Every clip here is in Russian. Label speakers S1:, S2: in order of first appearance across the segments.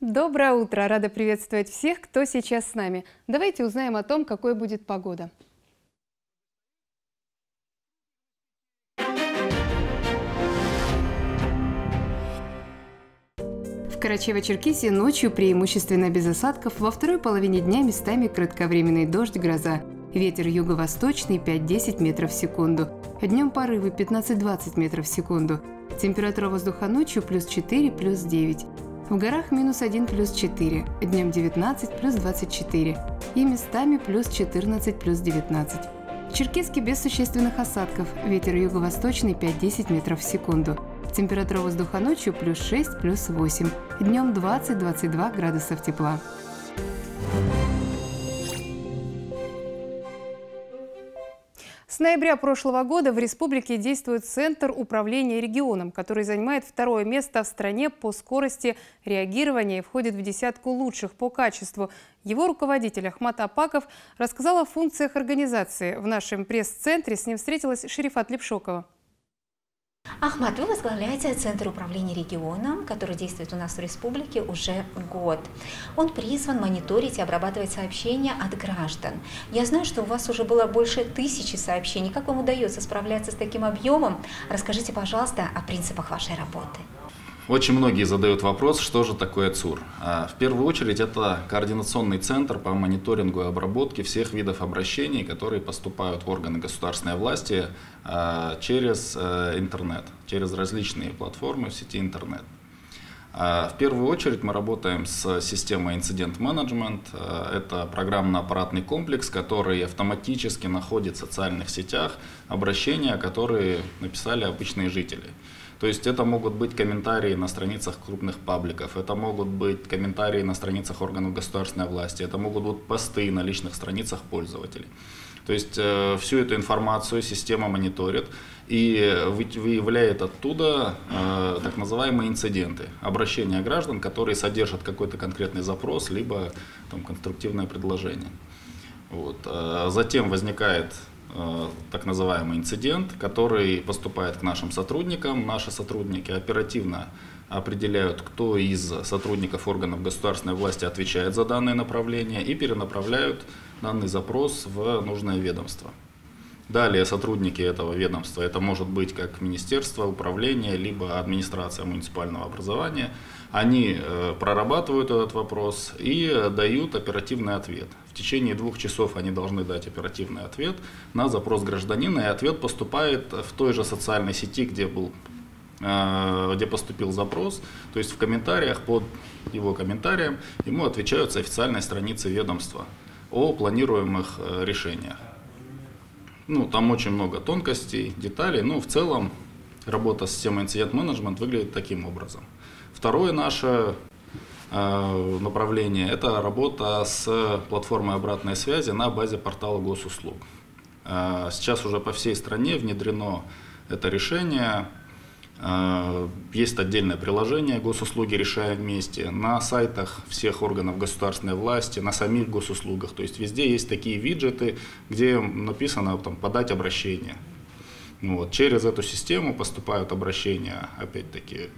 S1: Доброе утро! Рада приветствовать всех, кто сейчас с нами. Давайте узнаем о том, какой будет погода. В Карачаево-Черкесии ночью преимущественно без осадков, во второй половине дня местами кратковременный дождь, гроза. Ветер юго-восточный 5-10 метров в секунду. Днем порывы 15-20 метров в секунду. Температура воздуха ночью плюс 4, плюс 9. В горах минус 1 плюс 4, днем 19 плюс 24 и местами плюс 14 плюс 19. В Черкеске без существенных осадков, ветер юго-восточный 5-10 метров в секунду. Температура воздуха ночью плюс 6, плюс 8, днем 20-22 градусов тепла. С ноября прошлого года в республике действует Центр управления регионом, который занимает второе место в стране по скорости реагирования и входит в десятку лучших по качеству. Его руководитель Ахмат Апаков рассказал о функциях организации. В нашем пресс-центре с ним встретилась Шерифат Лепшокова.
S2: Ахмат, вы возглавляете Центр управления регионом, который действует у нас в республике уже год. Он призван мониторить и обрабатывать сообщения от граждан. Я знаю, что у вас уже было больше тысячи сообщений. Как вам удается справляться с таким объемом? Расскажите, пожалуйста, о принципах вашей работы.
S3: Очень многие задают вопрос, что же такое ЦУР. А, в первую очередь это координационный центр по мониторингу и обработке всех видов обращений, которые поступают в органы государственной власти а, через э, интернет, через различные платформы в сети интернет. А, в первую очередь мы работаем с системой Incident Management. Э, это программно-аппаратный комплекс, который автоматически находит в социальных сетях обращения, которые написали обычные жители. То есть это могут быть комментарии на страницах крупных пабликов, это могут быть комментарии на страницах органов государственной власти, это могут быть посты на личных страницах пользователей. То есть э, всю эту информацию система мониторит и выявляет оттуда э, так называемые инциденты, обращения граждан, которые содержат какой-то конкретный запрос, либо там, конструктивное предложение. Вот. А затем возникает э, так называемый инцидент, который поступает к нашим сотрудникам. Наши сотрудники оперативно определяют, кто из сотрудников органов государственной власти отвечает за данное направление и перенаправляют данный запрос в нужное ведомство. Далее сотрудники этого ведомства, это может быть как министерство, управление, либо администрация муниципального образования, они э, прорабатывают этот вопрос и дают оперативный ответ. В течение двух часов они должны дать оперативный ответ на запрос гражданина, и ответ поступает в той же социальной сети, где был Э, где поступил запрос. То есть в комментариях под его комментарием ему отвечают с официальной страницы ведомства о планируемых э, решениях. Ну, там очень много тонкостей, деталей, но в целом работа с системой инцидент менеджмент выглядит таким образом. Второе наше э, направление – это работа с платформой обратной связи на базе портала госуслуг. Сейчас уже по всей стране внедрено это решение. Э, есть отдельное приложение «Госуслуги решаем вместе» на сайтах всех органов государственной власти, на самих госуслугах. То есть везде есть такие виджеты, где написано там, «подать обращение». Ну вот. Через эту систему поступают обращения, опять-таки,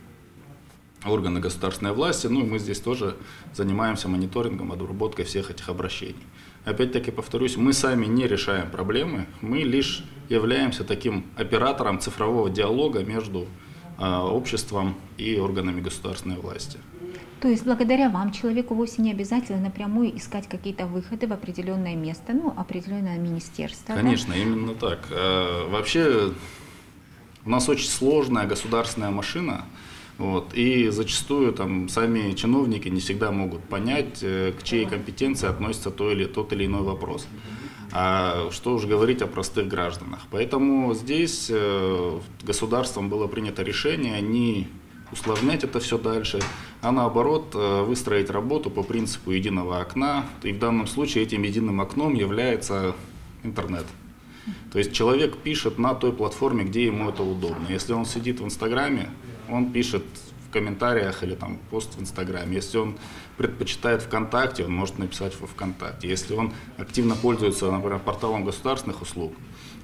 S3: органы государственной власти. Ну и мы здесь тоже занимаемся мониторингом, обработкой всех этих обращений. Опять-таки повторюсь, мы сами не решаем проблемы, мы лишь являемся таким оператором цифрового диалога между а, обществом и органами государственной власти.
S2: То есть благодаря вам человеку вовсе не обязательно напрямую искать какие-то выходы в определенное место, ну, определенное министерство. Конечно, да? именно
S3: так. Э, вообще у нас очень сложная государственная машина, вот. И зачастую там сами чиновники не всегда могут понять, э, к чьей компетенции относится то или, тот или иной вопрос. А что уж говорить о простых гражданах. Поэтому здесь э, государством было принято решение не усложнять это все дальше, а наоборот э, выстроить работу по принципу единого окна. И в данном случае этим единым окном является интернет. То есть человек пишет на той платформе, где ему это удобно. Если он сидит в Инстаграме, он пишет в комментариях или там пост в Инстаграме. Если он предпочитает ВКонтакте, он может написать в ВКонтакте. Если он активно пользуется, например, порталом государственных услуг,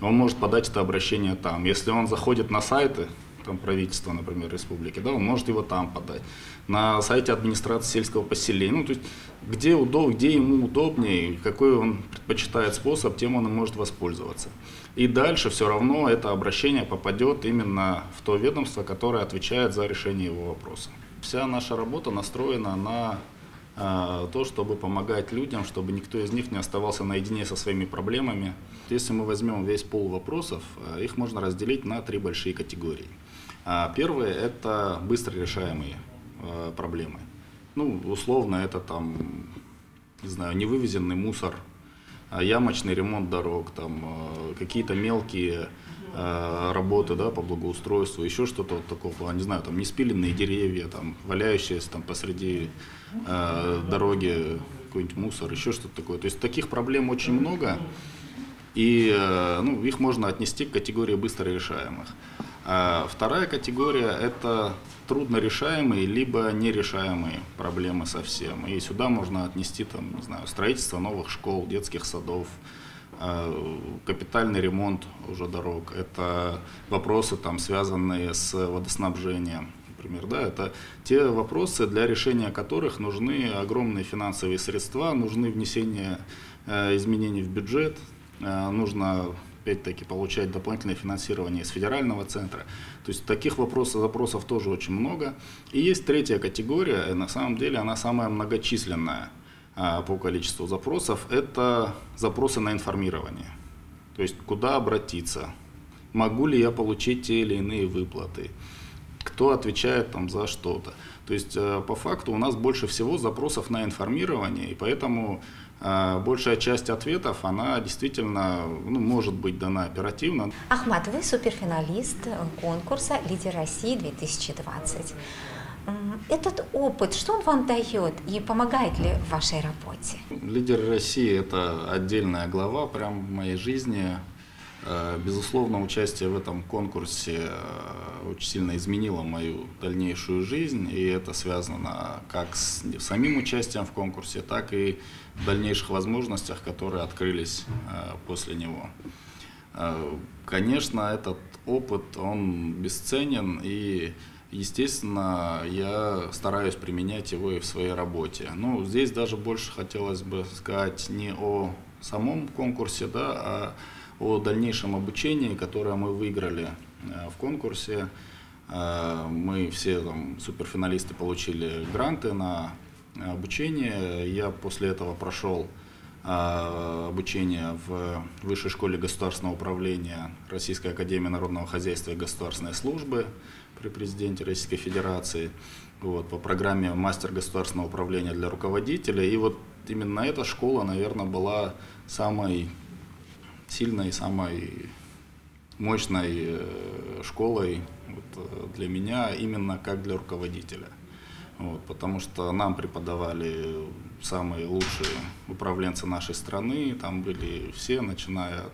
S3: он может подать это обращение там. Если он заходит на сайты, там, правительства, например, республики, да, он может его там подать. На сайте администрации сельского поселения. Ну, то есть, где, удоб, где ему удобнее, какой он предпочитает способ, тем он и может воспользоваться. И дальше все равно это обращение попадет именно в то ведомство, которое отвечает за решение его вопроса. Вся наша работа настроена на а, то, чтобы помогать людям, чтобы никто из них не оставался наедине со своими проблемами. Если мы возьмем весь пол вопросов, а, их можно разделить на три большие категории. А, Первые – это быстро решаемые проблемы. Ну, условно, это там, не знаю, невывезенный мусор, ямочный ремонт дорог, там какие-то мелкие Э, работы, да, по благоустройству, еще что-то вот такого не знаю, там неспиленные деревья, там валяющиеся там посреди э, дороги какой-нибудь мусор, еще что-то такое. То есть таких проблем очень много, и э, ну, их можно отнести к категории быстро решаемых. А вторая категория – это трудно решаемые либо нерешаемые проблемы совсем. И сюда можно отнести там, не знаю, строительство новых школ, детских садов, Э, капитальный ремонт уже дорог, это вопросы, там, связанные с водоснабжением, например, да, это те вопросы, для решения которых нужны огромные финансовые средства, нужны внесение э, изменений в бюджет, э, нужно опять-таки получать дополнительное финансирование из федерального центра. То есть таких вопросов, запросов тоже очень много. И есть третья категория, и на самом деле она самая многочисленная – а, по количеству запросов, это запросы на информирование. То есть куда обратиться, могу ли я получить те или иные выплаты, кто отвечает там за что-то. То есть э, по факту у нас больше всего запросов на информирование, и поэтому э, большая часть ответов, она действительно ну, может быть дана оперативно.
S2: Ахмат, вы суперфиналист конкурса «Лидер России-2020» этот опыт, что он вам дает и помогает ли в вашей работе?
S3: Лидер России – это отдельная глава прям в моей жизни. Э, безусловно, участие в этом конкурсе э, очень сильно изменило мою дальнейшую жизнь, и это связано как с самим участием в конкурсе, так и в дальнейших возможностях, которые открылись э, после него. Конечно, этот опыт, он бесценен, и Естественно, я стараюсь применять его и в своей работе. Ну, здесь даже больше хотелось бы сказать не о самом конкурсе, да, а о дальнейшем обучении, которое мы выиграли э, в конкурсе. Э, мы все там, суперфиналисты получили гранты на э, обучение. Я после этого прошел а, обучения в Высшей школе государственного управления Российской академии народного хозяйства и государственной службы при президенте Российской Федерации вот, по программе «Мастер государственного управления для руководителя». И вот именно эта школа, наверное, была самой сильной, самой мощной э, школой вот, э, для меня, именно как для руководителя. Вот, потому что нам преподавали самые лучшие управленцы нашей страны. Там были все, начиная от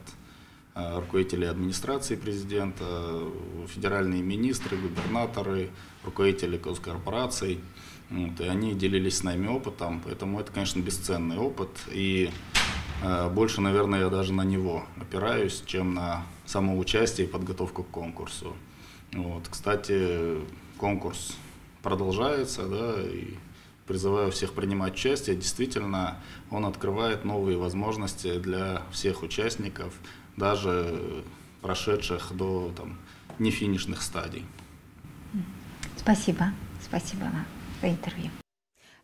S3: э, руководителей администрации президента, федеральные министры, губернаторы, руководители госкорпораций. Вот, и они делились с нами опытом, поэтому это, конечно, бесценный опыт. И э, больше, наверное, я даже на него опираюсь, чем на само участие и подготовку к конкурсу. Вот, кстати, конкурс продолжается, да, и призываю всех принимать участие. Действительно, он открывает новые возможности для всех участников, даже прошедших до там, нефинишных стадий.
S1: Спасибо. Спасибо вам за интервью.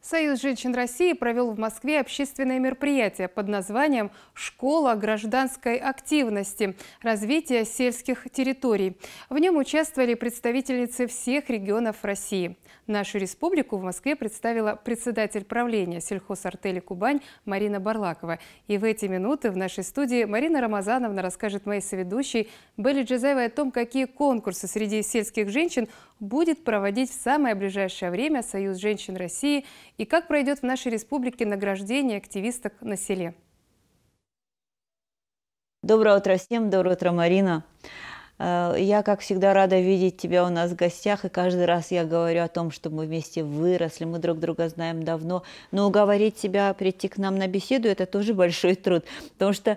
S1: Союз женщин России провел в Москве общественное мероприятие под названием «Школа гражданской активности. Развитие сельских территорий». В нем участвовали представительницы всех регионов России. Нашу республику в Москве представила председатель правления сельхозартели «Кубань» Марина Барлакова. И в эти минуты в нашей студии Марина Рамазановна расскажет моей соведущей Белли Джезаевой о том, какие конкурсы среди сельских женщин будет проводить в самое ближайшее время Союз женщин России и как пройдет в нашей республике награждение активисток на селе.
S2: Доброе утро всем, доброе утро, Марина. Э, я, как всегда, рада видеть тебя у нас в гостях, и каждый раз я говорю о том, что мы вместе выросли, мы друг друга знаем давно, но уговорить тебя прийти к нам на беседу – это тоже большой труд, потому что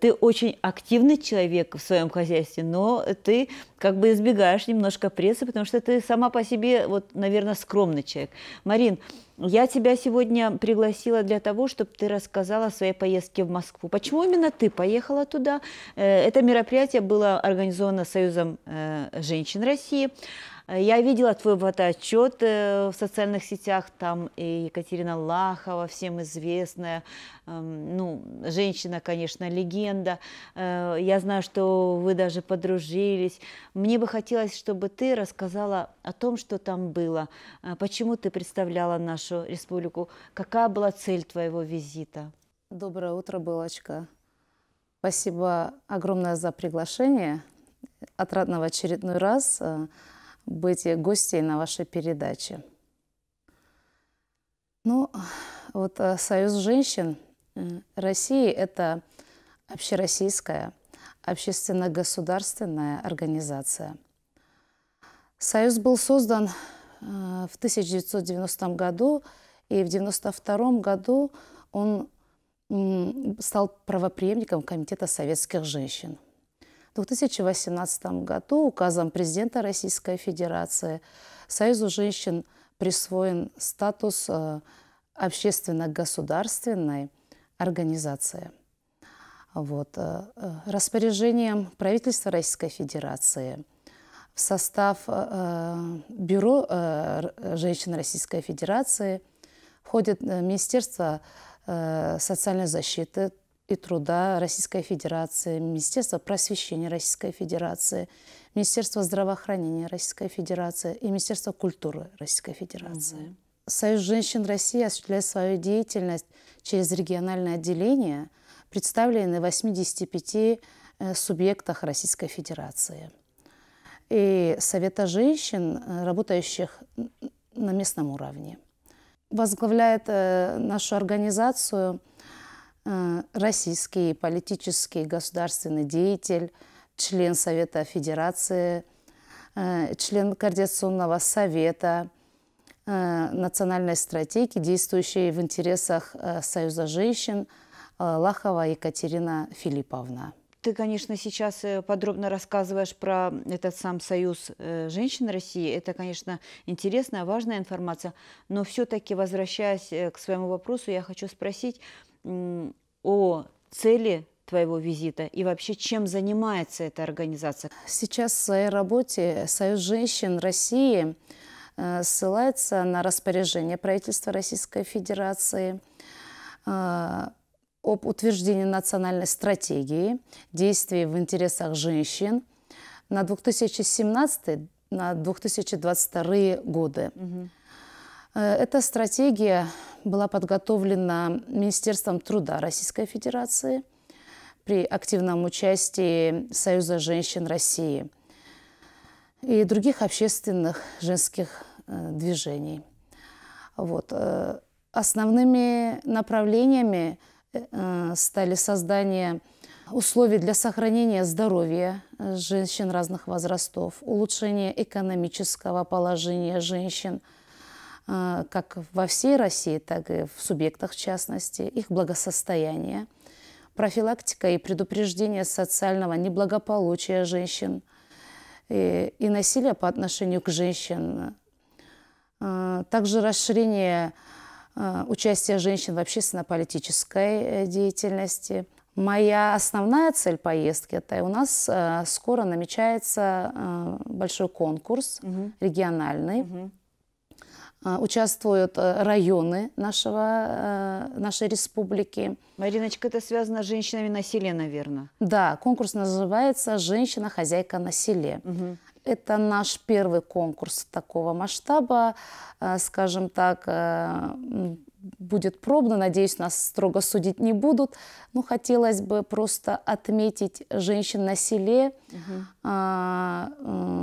S2: ты очень активный человек в своем хозяйстве, но ты как бы избегаешь немножко прессы, потому что ты сама по себе, вот, наверное, скромный человек. Марин, я тебя сегодня пригласила для того, чтобы ты рассказала о своей поездке в Москву. Почему именно ты поехала туда? Э, это мероприятие было организовано Союзом э, женщин России. Э, я видела твой фотоотчет э, в социальных сетях, там и Екатерина Лахова, всем известная, эм, ну, женщина, конечно, легенда. Э, я знаю, что вы даже подружились. Мне бы хотелось, чтобы ты рассказала о том, что там было, почему ты представляла нашу
S4: республику, какая была цель твоего визита. Доброе утро, Белочка. Спасибо огромное за приглашение. Отрадного очередной раз быть гостей на вашей передаче. Ну, вот э, Союз женщин России – это общероссийская общественно-государственная организация. Союз был создан э, в 1990 году, и в 1992 году он стал правопреемником Комитета советских женщин – в 2018 году указом президента Российской Федерации Союзу женщин присвоен статус э, общественно-государственной организации. Вот. Э, э, распоряжением правительства Российской Федерации в состав Бюро женщин Российской Федерации входит Министерство социальной защиты, и труда Российской Федерации, Министерство просвещения Российской Федерации, Министерство здравоохранения Российской Федерации и Министерство культуры Российской Федерации. Угу. Союз женщин России осуществляет свою деятельность через региональное отделение, представленное в 85 э, субъектах Российской Федерации. И Совета женщин, э, работающих на местном уровне. Возглавляет э, нашу организацию – Э, российский политический государственный деятель, член Совета Федерации, э, член Координационного Совета э, национальной стратегии, действующей в интересах Союза женщин, Лахова Екатерина Филипповна.
S2: Ты, конечно, сейчас подробно рассказываешь про этот сам Союз женщин России. Это, конечно, интересная, важная информация. Но все-таки, возвращаясь к своему вопросу, я хочу спросить, о цели твоего
S4: визита и вообще чем занимается эта организация? Сейчас в своей работе Союз женщин России э, ссылается на распоряжение правительства Российской Федерации э, об утверждении национальной стратегии действий в интересах женщин на 2017 на 2022 годы. Угу. Эта стратегия была подготовлена Министерством труда Российской Федерации при активном участии Союза женщин России и других общественных женских э, движений. Вот. Э, основными направлениями э, стали создание условий для сохранения здоровья женщин разных возрастов, улучшение экономического положения женщин – а, как во всей России, так и в субъектах в частности, их благосостояние, профилактика и предупреждение социального неблагополучия женщин и, и насилия по отношению к женщинам, также расширение а, участия женщин в общественно-политической э, деятельности. Моя основная цель поездки – это у нас а, скоро намечается большой конкурс региональный. А, участвуют э, районы нашего, э, нашей республики. Мариночка, это связано с женщинами на селе, наверное? Да, конкурс называется «Женщина-хозяйка на селе». Угу. Это наш первый конкурс такого масштаба, э, скажем так, э, будет пробно, надеюсь, нас строго судить не будут. Но ну, хотелось бы просто отметить женщин на селе, угу.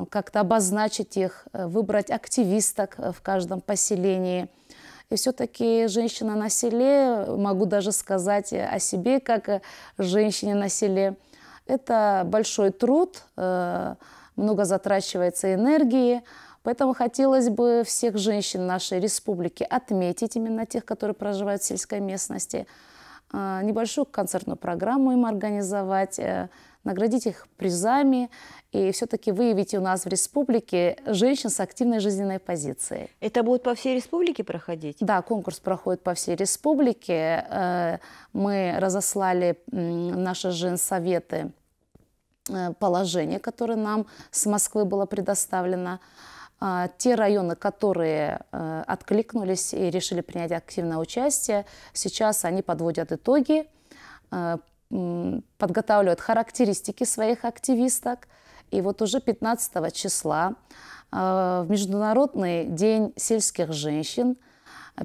S4: как-то обозначить их, э, выбрать активисток в каждом поселении. И все-таки женщина на селе, могу даже сказать о себе, как женщине на селе, это большой труд, много затрачивается энергии. Поэтому хотелось бы всех женщин нашей республики отметить, именно тех, которые проживают в сельской местности, а, небольшую концертную программу им организовать, э, наградить их призами и все-таки выявить у нас в республике женщин с активной жизненной позицией. Это будет по всей республике проходить? Да, конкурс проходит по всей республике. Э, мы разослали наши женсоветы советы Э, положение, которое нам с Москвы было предоставлено. А, те районы, которые э, откликнулись и решили принять активное участие, сейчас они подводят итоги, э, подготавливают характеристики своих активисток. И вот уже 15 числа в Международный день сельских женщин,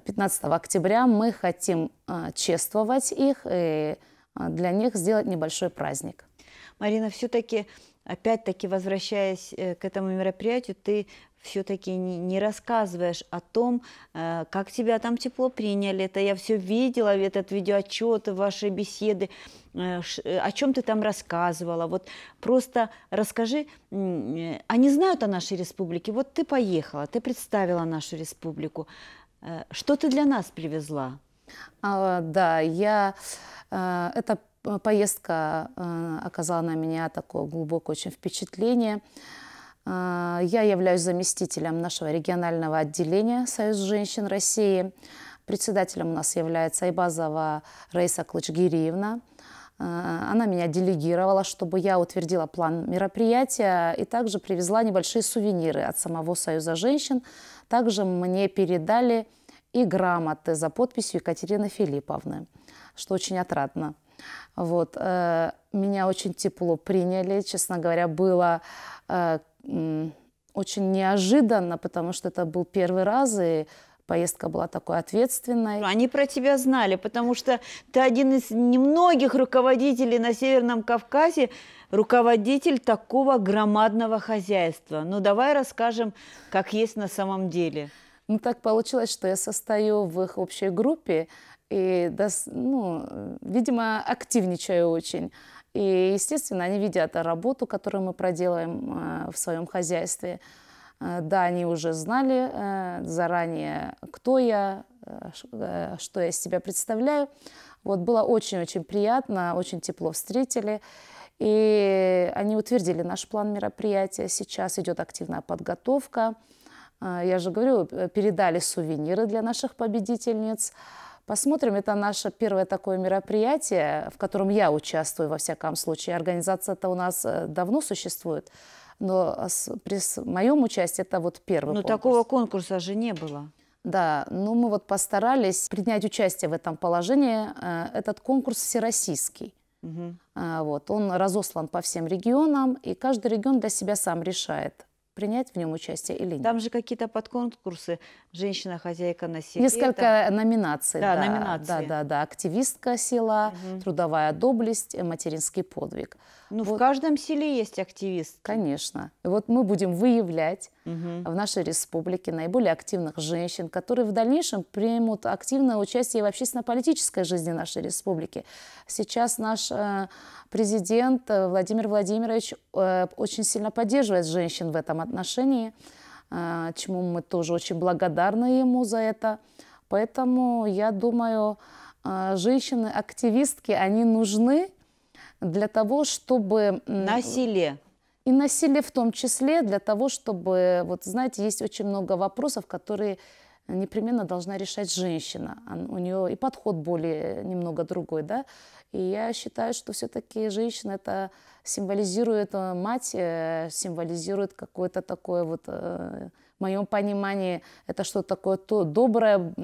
S4: 15 октября, мы хотим чествовать их и для них сделать небольшой праздник. Марина, все-таки, опять-таки, возвращаясь э, к этому
S2: мероприятию, ты все-таки не рассказываешь о том, э, как тебя там тепло приняли. Это я все видела, этот видеоотчет, ваши беседы, э, о чем ты там рассказывала. Вот просто расскажи, они знают о нашей республике. Вот ты поехала, ты представила нашу республику. Что ты для нас привезла?
S4: А, да, я... Это Э, поездка э, оказала на меня такое глубокое очень впечатление. Э, я являюсь заместителем нашего регионального отделения Союз женщин России. Председателем у нас является Айбазова Рейса Клычгириевна. Она меня делегировала, чтобы я утвердила план мероприятия и также привезла небольшие сувениры от самого Союза женщин. Также мне передали и грамоты за подписью Екатерины Филипповны, что очень отрадно. Вот. Э, меня очень тепло приняли, честно говоря, было э, очень неожиданно, потому что это был первый раз, и поездка была такой ответственной. Ну, они про тебя знали, потому что ты один из немногих руководителей на
S2: Северном Кавказе, руководитель такого громадного хозяйства. Ну, давай
S4: расскажем, как есть на самом деле. Ну, так получилось, что я состою в их общей группе, и, ну, э, видимо, активничаю очень. И, естественно, они видят работу, которую мы проделаем э, в своем хозяйстве. Э, да, они уже знали заранее, кто я, что я из себя представляю. Вот было очень-очень приятно, очень тепло встретили. И они утвердили наш план мероприятия. Сейчас идет активная подготовка. Я же говорю, передали сувениры для наших победительниц. Посмотрим, это наше первое такое мероприятие, в котором я участвую, во всяком случае. Организация-то у нас э, давно существует, но при моем участии это вот первый Но ну, конкурс. такого конкурса
S2: же не было.
S4: Да, ну мы вот постарались принять участие в этом положении. Э, этот конкурс всероссийский. Угу. Вот, он разослан по всем регионам, и каждый регион для себя сам решает, принять в нем участие или нет. Там же
S2: какие-то подконкурсы «Женщина-хозяйка на селе». Несколько там...
S4: номинаций. Да, да, номинации. Да, да, да. Активистка села, угу. трудовая доблесть, материнский подвиг. Ну, вот. в каждом селе есть активист. Конечно. И вот мы будем выявлять угу. в нашей республике наиболее активных женщин, которые в дальнейшем примут активное участие в общественно-политической жизни нашей республики. Сейчас наш э, президент э, Владимир Владимирович э, очень сильно поддерживает женщин в этом отношении, чему мы тоже очень благодарны ему за это. Поэтому я думаю, женщины-активистки, они нужны, для того, чтобы... На селе. И на селе в том числе, для того, чтобы... Вот знаете, есть очень много вопросов, которые непременно должна решать женщина. У нее и подход более э, немного другой, да. И я считаю, что все-таки женщина это символизирует э, мать, э, символизирует какое-то такое вот в моем понимании это что-то такое то доброе,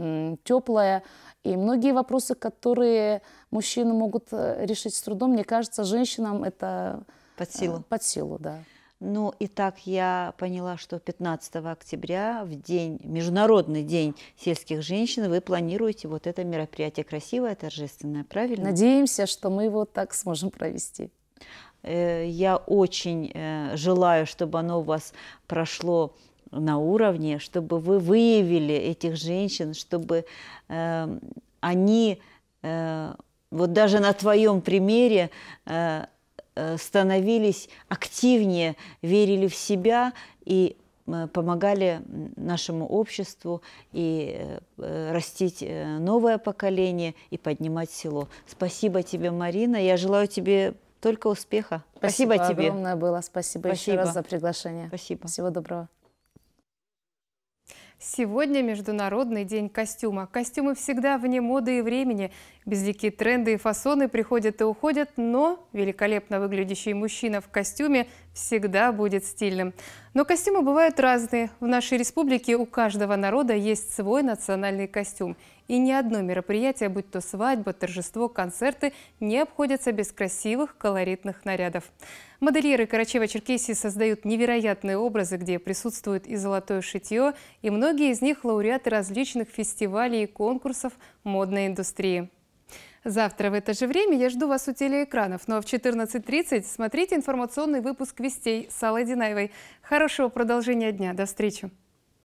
S4: теплое. И многие вопросы, которые мужчины могут э, решить с трудом, мне кажется, женщинам это под э, силу. Под силу, да. Ну и так я поняла,
S2: что 15 октября, в день, Международный день сельских женщин, вы планируете вот это мероприятие красивое, торжественное, правильно? Надеемся,
S4: что мы его так сможем провести.
S2: Э, я очень желаю, чтобы оно у вас прошло на уровне, чтобы вы выявили этих женщин, чтобы э, они э, вот даже на твоем примере э, э, становились активнее, верили в себя и э, помогали нашему обществу и э, растить новое поколение и поднимать село. Спасибо тебе, Марина. Я желаю тебе
S4: только успеха. Спасибо, спасибо тебе. Спасибо огромное было. Спасибо, спасибо еще раз за приглашение. Спасибо. Всего доброго.
S1: Сегодня Международный день костюма. Костюмы всегда вне моды и времени. Безликие тренды и фасоны приходят и уходят, но великолепно выглядящий мужчина в костюме всегда будет стильным. Но костюмы бывают разные. В нашей республике у каждого народа есть свой национальный костюм. И ни одно мероприятие, будь то свадьба, торжество, концерты, не обходятся без красивых, колоритных нарядов. Модельеры Карачева-Черкесии создают невероятные образы, где присутствует и золотое шитье, и многие из них лауреаты различных фестивалей и конкурсов модной индустрии. Завтра в это же время я жду вас у телеэкранов, но ну, а в 14.30 смотрите информационный выпуск «Вестей» с Аллой Динаевой. Хорошего продолжения дня. До встречи.